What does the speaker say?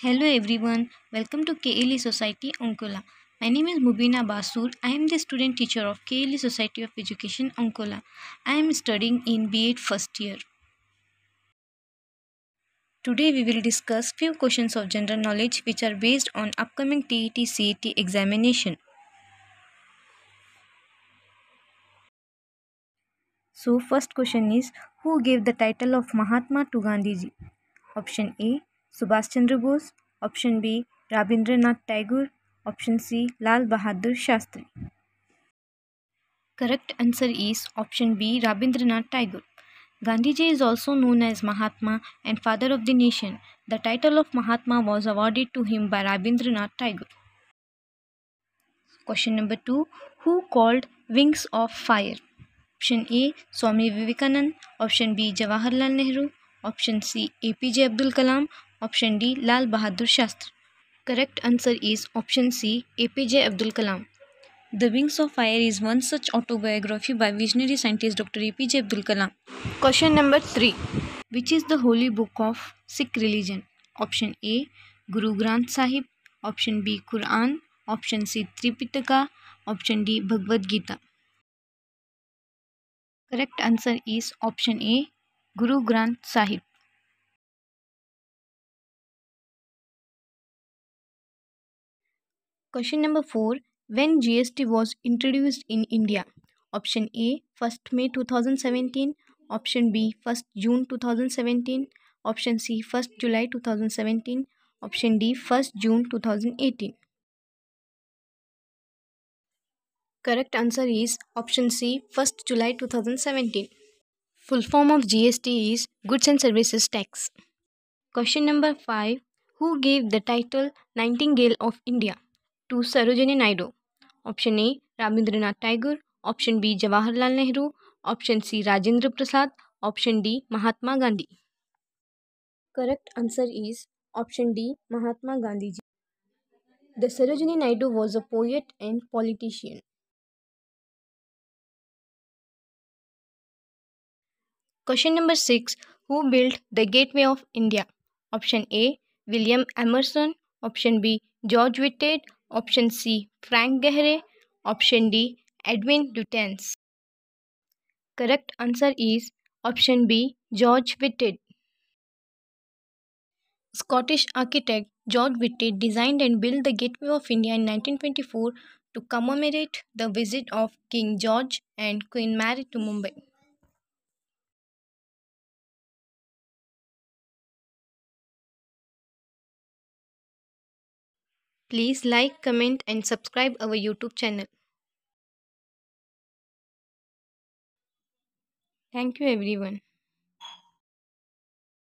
Hello everyone, welcome to KLE Society Onkola. My name is Mubina Basur. I am the student teacher of KLE Society of Education Onkola. I am studying in b first year. Today we will discuss few questions of general knowledge which are based on upcoming TET CET examination. So first question is who gave the title of Mahatma to Gandhi ji? Option A Subhash Chandra Bose option B Rabindranath Tagore option C Lal Bahadur Shastri Correct answer is option B Rabindranath Tagore. Gandhi Ji is also known as Mahatma and father of the nation. The title of Mahatma was awarded to him by Rabindranath Tagore. Question number 2 Who called Wings of Fire? Option A Swami Vivekanand, option B Jawaharlal Nehru, option C APJ Abdul Kalam option D Lal Bahadur Shastri correct answer is option C A P J Abdul Kalam the Wings of Fire is one such autobiography by visionary scientist doctor A P J Abdul Kalam question number three which is the holy book of Sikh religion option A Guru Granth Sahib option B Quran option C Tripitaka option D Bhagavad Gita correct answer is option A Guru Granth Sahib Question number 4 When GST was introduced in India? Option A 1st May 2017, Option B 1st June 2017, Option C 1st July 2017, Option D 1st June 2018. Correct answer is option C 1st July 2017. Full form of GST is Goods and Services Tax. Question number 5 Who gave the title Nightingale of India? To Sarojini Naidu option A Rabindranath Tagore option B Jawaharlal Nehru option C Rajendra Prasad option D Mahatma Gandhi correct answer is option D Mahatma Gandhi ji the Sarojini Naidu was a poet and politician question number six who build the Gateway of India option A William Emerson option B George Wittet Option C. Frank Gehry. Option D. Edwin Lutyens. Correct answer is option B. George Whitted. Scottish architect George Whitted designed and built the Gateway of India in 1924 to commemorate the visit of King George and Queen Mary to Mumbai. Please like, comment and subscribe our YouTube channel. Thank you everyone.